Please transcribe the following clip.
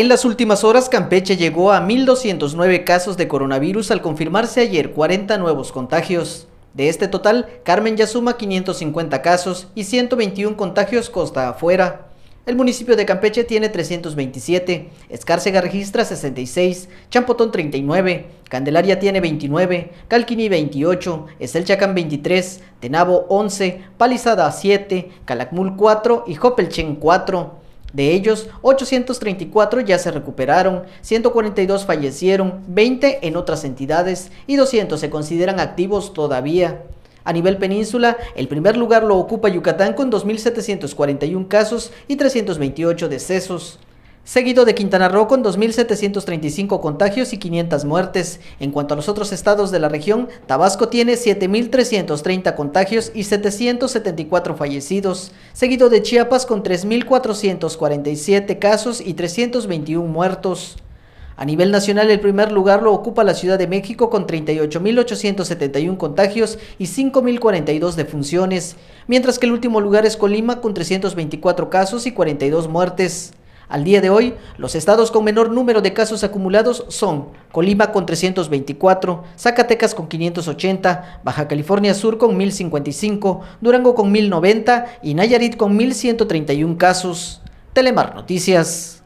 En las últimas horas, Campeche llegó a 1.209 casos de coronavirus al confirmarse ayer 40 nuevos contagios. De este total, Carmen ya suma 550 casos y 121 contagios costa afuera. El municipio de Campeche tiene 327, Escárcega registra 66, Champotón 39, Candelaria tiene 29, Calquini 28, Estelchacán 23, Tenabo 11, Palizada 7, Calakmul 4 y Hopelchen 4. De ellos, 834 ya se recuperaron, 142 fallecieron, 20 en otras entidades y 200 se consideran activos todavía. A nivel península, el primer lugar lo ocupa Yucatán con 2.741 casos y 328 decesos seguido de Quintana Roo con 2.735 contagios y 500 muertes. En cuanto a los otros estados de la región, Tabasco tiene 7.330 contagios y 774 fallecidos, seguido de Chiapas con 3.447 casos y 321 muertos. A nivel nacional, el primer lugar lo ocupa la Ciudad de México con 38.871 contagios y 5.042 defunciones, mientras que el último lugar es Colima con 324 casos y 42 muertes. Al día de hoy, los estados con menor número de casos acumulados son Colima con 324, Zacatecas con 580, Baja California Sur con 1055, Durango con 1090 y Nayarit con 1131 casos. Telemar Noticias.